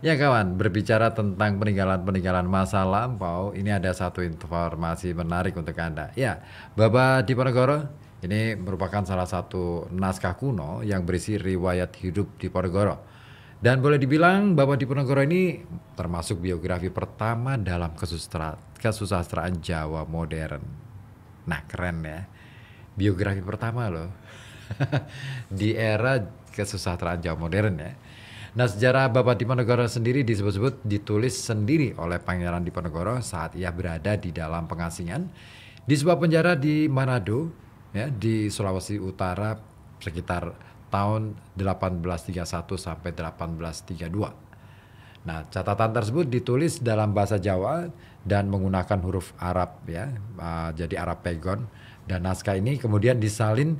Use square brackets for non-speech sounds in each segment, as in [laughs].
Ya kawan, berbicara tentang peninggalan-peninggalan masa lampau, ini ada satu informasi menarik untuk Anda. Ya, Bapak Diponegoro, ini merupakan salah satu naskah kuno yang berisi riwayat hidup Diponegoro. Dan boleh dibilang Bapak Diponegoro ini termasuk biografi pertama dalam kesustra, kesusastraan Jawa modern. Nah keren ya, biografi pertama loh [laughs] di era kesusastraan Jawa modern ya. Nah sejarah Bapak Diponegoro sendiri disebut-sebut ditulis sendiri oleh Pangeran Diponegoro saat ia berada di dalam pengasingan di sebuah penjara di Manado ya di Sulawesi Utara sekitar tahun 1831 sampai 1832. Nah, catatan tersebut ditulis dalam bahasa Jawa dan menggunakan huruf Arab ya, uh, jadi Arab Pegon. Dan naskah ini kemudian disalin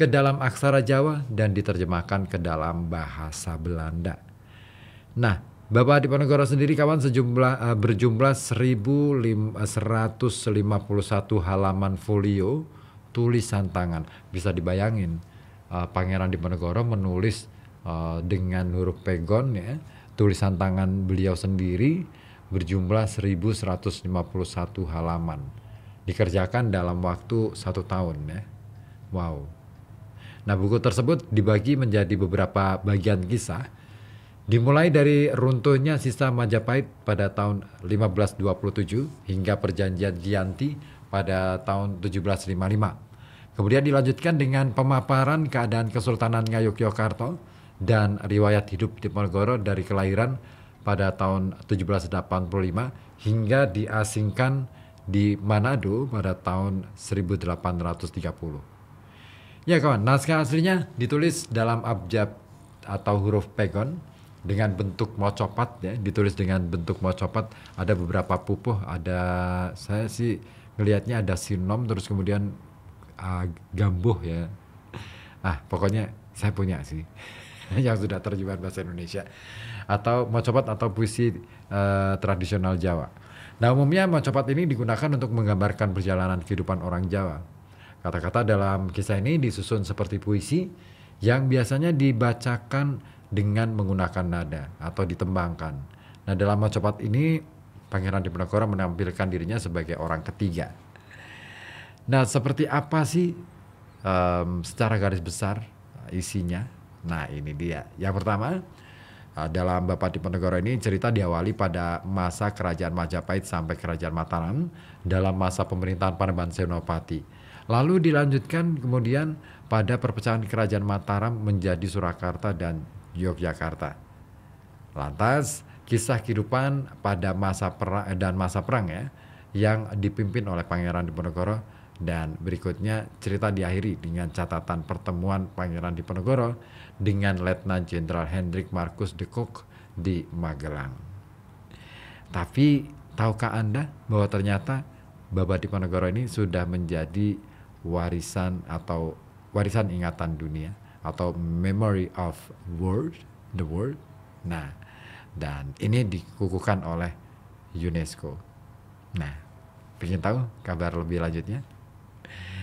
ke dalam aksara Jawa dan diterjemahkan ke dalam bahasa Belanda. Nah, Bapak Diponegoro sendiri kawan sejumlah eh, berjumlah 1151 eh, halaman folio tulisan tangan. Bisa dibayangin eh, Pangeran Diponegoro menulis dengan huruf pegon ya, tulisan tangan beliau sendiri berjumlah 1151 halaman. Dikerjakan dalam waktu satu tahun ya. Wow. Nah, buku tersebut dibagi menjadi beberapa bagian kisah, dimulai dari runtuhnya sisa Majapahit pada tahun 1527 hingga perjanjian Giyanti pada tahun 1755. Kemudian dilanjutkan dengan pemaparan keadaan Kesultanan Ngayogyakarta dan riwayat hidup Diponegoro dari kelahiran pada tahun 1785 hingga diasingkan di Manado pada tahun 1830. Ya kawan, naskah aslinya ditulis dalam abjad atau huruf pegon dengan bentuk mocopat ya, ditulis dengan bentuk mocopat. Ada beberapa pupuh, ada saya sih ngelihatnya ada sinom terus kemudian uh, gambuh ya. Ah, pokoknya saya punya sih [laughs] yang sudah terjemahan bahasa Indonesia atau mocopat atau puisi uh, tradisional Jawa. Nah, umumnya mocopat ini digunakan untuk menggambarkan perjalanan kehidupan orang Jawa Kata-kata dalam kisah ini disusun seperti puisi yang biasanya dibacakan dengan menggunakan nada atau ditembangkan. Nah, dalam Mocopat ini Pangeran Diponegoro menampilkan dirinya sebagai orang ketiga. Nah, seperti apa sih um, secara garis besar isinya? Nah, ini dia. Yang pertama, eh, dalam Bapak Diponegoro ini cerita diawali pada masa Kerajaan Majapahit sampai Kerajaan Mataram dalam masa pemerintahan Panembahan Senopati. Lalu dilanjutkan kemudian pada perpecahan kerajaan Mataram menjadi Surakarta dan Yogyakarta. Lantas kisah kehidupan pada masa perang eh, dan masa perang ya yang dipimpin oleh Pangeran Diponegoro dan berikutnya cerita diakhiri dengan catatan pertemuan Pangeran Diponegoro dengan Letnan Jenderal Hendrik Markus de Kock di Magelang. Tapi tahukah Anda bahwa ternyata Bapak Diponegoro ini sudah menjadi warisan atau warisan ingatan dunia atau memory of world the world nah dan ini dikukuhkan oleh UNESCO nah ingin tahu kabar lebih lanjutnya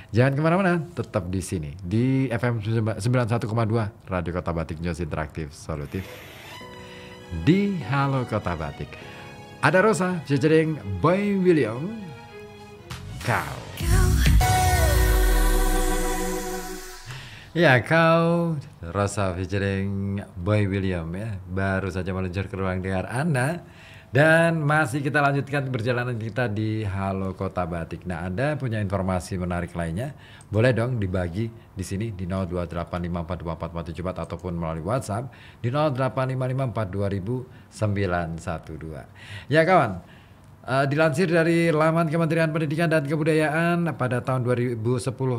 Jangan kemana-mana, tetap di sini di FM 91,2 Radio Kota Batik News Interaktif Solutif di Halo Kota Batik. Ada Rosa, featuring Boy William, kau. Ya kau Rosa featuring Boy William ya Baru saja meluncur ke ruang dengar Anda Dan masih kita lanjutkan perjalanan kita di Halo Kota Batik Nah Anda punya informasi menarik lainnya Boleh dong dibagi di sini di 0285424474 ataupun melalui WhatsApp di 0855420912 Ya kawan, Eh, dilansir dari laman Kementerian Pendidikan dan Kebudayaan pada tahun 2010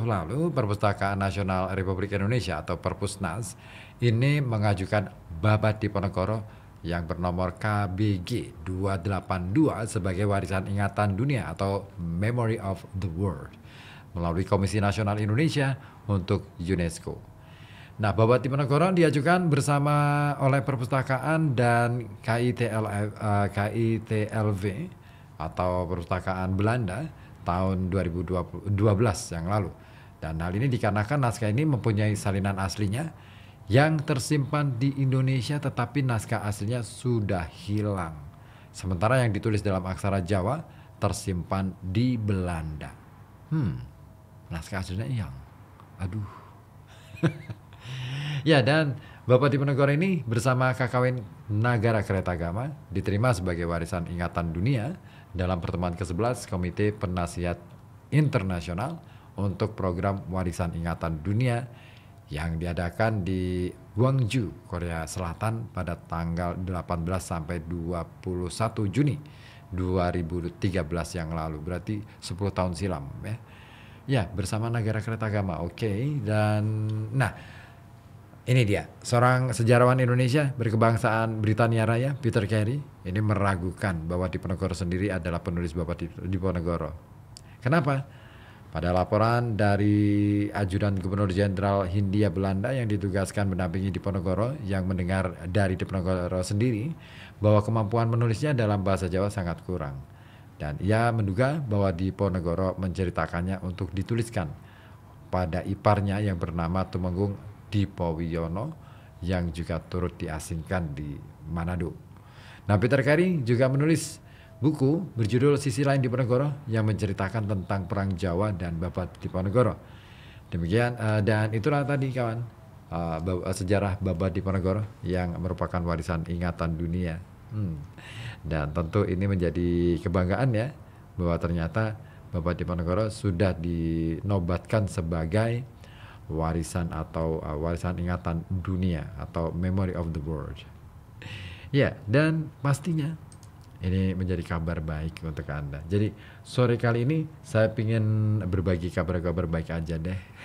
lalu, Perpustakaan Nasional Republik Indonesia atau Perpusnas ini mengajukan Babat Diponegoro yang bernomor KBG 282 sebagai warisan ingatan dunia atau Memory of the World melalui Komisi Nasional Indonesia untuk UNESCO. Nah, Bapak Diponegoro diajukan bersama oleh perpustakaan dan KITLV, uh, eh, KITLV atau perpustakaan Belanda tahun 2012 yang lalu. Dan hal ini dikarenakan naskah ini mempunyai salinan aslinya yang tersimpan di Indonesia tetapi naskah aslinya sudah hilang. Sementara yang ditulis dalam aksara Jawa tersimpan di Belanda. Hmm, naskah aslinya yang Aduh. [laughs] ya dan Bapak Diponegoro ini bersama kakawin Nagara Kereta Agama diterima sebagai warisan ingatan dunia dalam pertemuan ke-11 Komite Penasihat Internasional untuk Program Warisan Ingatan Dunia yang diadakan di Gwangju, Korea Selatan pada tanggal 18 sampai 21 Juni 2013 yang lalu. Berarti 10 tahun silam ya. Ya, bersama negara kereta agama. Oke, okay. dan nah ini dia, seorang sejarawan Indonesia berkebangsaan Britania Raya, Peter Carey, ini meragukan bahwa Diponegoro sendiri adalah penulis Bapak Diponegoro. Kenapa? Pada laporan dari Ajudan Gubernur Jenderal Hindia Belanda yang ditugaskan mendampingi Diponegoro yang mendengar dari Diponegoro sendiri bahwa kemampuan menulisnya dalam bahasa Jawa sangat kurang. Dan ia menduga bahwa Diponegoro menceritakannya untuk dituliskan pada iparnya yang bernama Tumenggung Dipowiyono yang juga turut diasingkan di Manado. Nah, Peter Carey juga menulis buku berjudul Sisi Lain Diponegoro yang menceritakan tentang Perang Jawa dan Babat Diponegoro. Demikian uh, dan itulah tadi kawan uh, sejarah Babat Diponegoro yang merupakan warisan ingatan dunia. Hmm. Dan tentu ini menjadi kebanggaan ya bahwa ternyata Bapak Diponegoro sudah dinobatkan sebagai warisan atau uh, warisan ingatan dunia atau memory of the world. Ya, dan pastinya ini menjadi kabar baik untuk Anda. Jadi sore kali ini saya ingin berbagi kabar-kabar baik aja deh